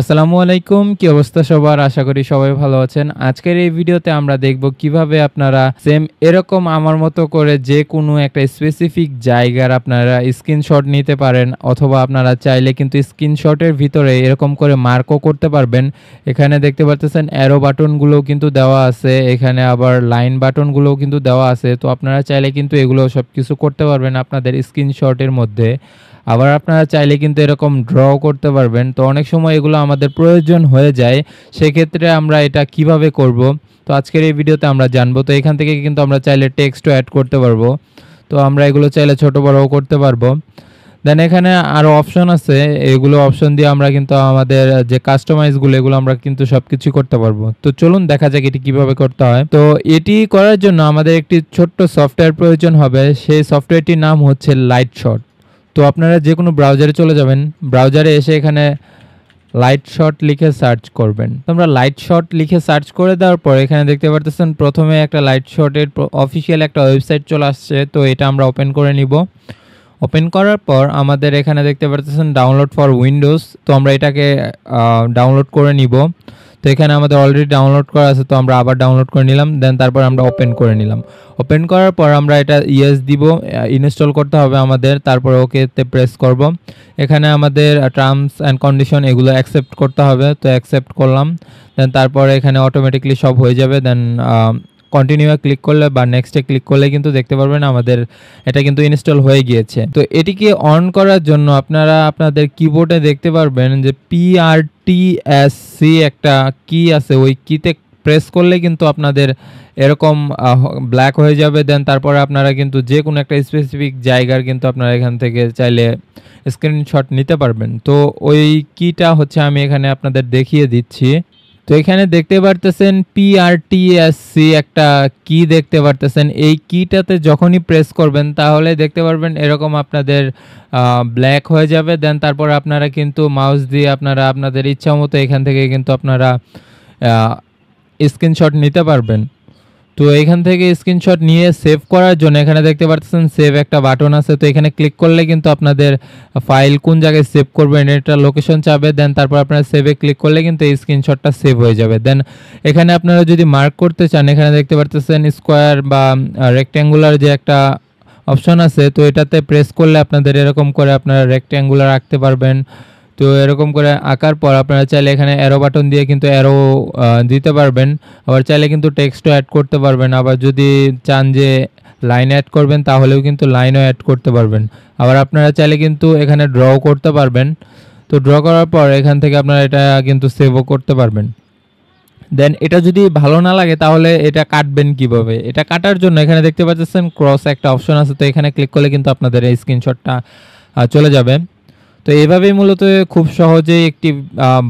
আসসালামু আলাইকুম কি অবস্থা সবার আশা করি সবাই ভালো আছেন আজকের এই ভিডিওতে আমরা দেখব কিভাবে আপনারা সেম এরকম আমার মতো করে যে কোনো একটা স্পেসিফিক জায়গার আপনারা স্ক্রিনশট নিতে পারেন অথবা আপনারা চাইলে কিন্তু স্ক্রিনশটের ভিতরে এরকম করে মার্কও করতে পারবেন এখানে দেখতে পাচ্ছেন অ্যারো বাটনগুলোও কিন্তু দেওয়া আছে এখানে আবার লাইন বাটনগুলোও কিন্তু দেওয়া আছে তো আপনারা চাইলে কিন্তু এগুলো সব কিছু করতে পারবেন আপনাদের স্ক্রিনশটের মধ্যে আবার আপনারা চাইলে কিন্তু এরকম ড্র করতে পারবেন তো অনেক সময় এগুলো আমাদের প্রয়োজন হয়ে যায় সেক্ষেত্রে আমরা এটা কিভাবে করব তো আজকের এই ভিডিওতে আমরা জানবো তো এখান থেকে কিন্তু আমরা চাইলে টেক্সটও অ্যাড করতে পারবো তো আমরা এগুলো চাইলে ছোটো বড়ও করতে পারবো দেন এখানে আরও অপশন আছে এগুলো অপশন দিয়ে আমরা কিন্তু আমাদের যে কাস্টমাইজগুলো এগুলো আমরা কিন্তু সব কিছু করতে পারবো তো চলুন দেখা যাক এটি কিভাবে করতে হয় তো এটি করার জন্য আমাদের একটি ছোট্ট সফটওয়্যার প্রয়োজন হবে সেই সফটওয়্যারটির নাম হচ্ছে লাইট শট তো আপনারা যে কোনো ব্রাউজারে চলে যাবেন ব্রাউজারে এসে এখানে লাইট শট লিখে সার্চ করবেন তোমরা লাইট শট লিখে সার্চ করে দেওয়ার পর এখানে দেখতে পারতেছেন প্রথমে একটা লাইট শটের অফিসিয়াল একটা ওয়েবসাইট চলে আসছে তো এটা আমরা ওপেন করে নিব ওপেন করার পর আমাদের এখানে দেখতে পারতেছেন ডাউনলোড ফর উইন্ডোজ তো আমরা এটাকে ডাউনলোড করে নিব তো এখানে আমাদের অলরেডি ডাউনলোড করা আছে তো আমরা আবার ডাউনলোড করে নিলাম দেন তারপর আমরা ওপেন করে নিলাম ওপেন করার পর আমরা এটা ইয়েস দিব ইনস্টল করতে হবে আমাদের তারপর ওকেতে প্রেস করব এখানে আমাদের টার্মস অ্যান্ড কন্ডিশন এগুলো অ্যাকসেপ্ট করতে হবে তো অ্যাকসেপ্ট করলাম দেন তারপর এখানে অটোমেটিকলি সব হয়ে যাবে দেন কন্টিনিউ ক্লিক করলে বা নেক্সটে ক্লিক করলে কিন্তু দেখতে পারবেন আমাদের এটা কিন্তু ইনস্টল হয়ে গিয়েছে তো এটিকে অন করার জন্য আপনারা আপনাদের কিবোর্ডে দেখতে পারবেন যে পিআরটিএসসি একটা কি আছে ওই কীতে প্রেস করলে কিন্তু আপনাদের এরকম ব্ল্যাক হয়ে যাবে দেন তারপরে আপনারা কিন্তু যে কোনো একটা স্পেসিফিক জায়গার কিন্তু আপনারা এখান থেকে চাইলে স্ক্রিনশট নিতে পারবেন তো ওই কিটা হচ্ছে আমি এখানে আপনাদের দেখিয়ে দিচ্ছি তো এখানে দেখতে পারতেছেন পিআরটিএসসি একটা কি দেখতে পারতেছেন এই কিটাতে যখনই প্রেস করবেন তাহলে দেখতে পারবেন এরকম আপনাদের ব্ল্যাক হয়ে যাবে দেন তারপর আপনারা কিন্তু মাউস দিয়ে আপনারা আপনাদের ইচ্ছা মতো এখান থেকে কিন্তু আপনারা স্ক্রিনশট নিতে পারবেন তো এখান থেকে স্ক্রিনশট নিয়ে সেভ করার জন্য এখানে দেখতে পাচ্ছেন সেভ একটা বাটন আছে তো এখানে ক্লিক করলে কিন্তু আপনাদের ফাইল কোন জায়গায় সেভ করবেন এটা লোকেশন চাবে দেন তারপর আপনারা সেভে ক্লিক করলে কিন্তু এই স্ক্রিনশটটা সেভ হয়ে যাবে দেন এখানে আপনারা যদি মার্ক করতে চান এখানে দেখতে পাচ্ছেন স্কোয়ার বা রেক্ট্যাঙ্গুলার যে একটা অপশন আছে তো এটাতে প্রেস করলে আপনাদের এরকম করে আপনারা রেক্ট্যাঙ্গুলার আঁকতে পারবেন তো এরকম করে আঁকার পর আপনারা চাইলে এখানে অ্যারো বাটন দিয়ে কিন্তু অ্যারো দিতে পারবেন আবার চাইলে কিন্তু টেক্সটও অ্যাড করতে পারবেন আবার যদি চান যে লাইন অ্যাড করবেন তাহলেও কিন্তু লাইনও অ্যাড করতে পারবেন আবার আপনারা চাইলে কিন্তু এখানে ড্র করতে পারবেন তো ড্র করার পর এখান থেকে আপনারা এটা কিন্তু সেভও করতে পারবেন দেন এটা যদি ভালো না লাগে তাহলে এটা কাটবেন কিভাবে এটা কাটার জন্য এখানে দেখতে পাচ্ছেন ক্রস একটা অপশন আছে তো এখানে ক্লিক করলে কিন্তু আপনাদের এই স্ক্রিনশটটা চলে যাবে তো এভাবেই মূলত খুব সহজেই একটি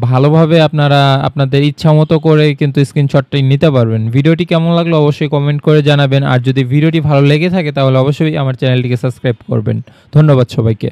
ভালোভাবে আপনারা আপনাদের ইচ্ছা মতো করে কিন্তু স্ক্রিনশটটি নিতে পারবেন ভিডিওটি কেমন লাগলো অবশ্যই কমেন্ট করে জানাবেন আর যদি ভিডিওটি ভালো লেগে থাকে তাহলে অবশ্যই আমার চ্যানেলটিকে সাবস্ক্রাইব করবেন ধন্যবাদ সবাইকে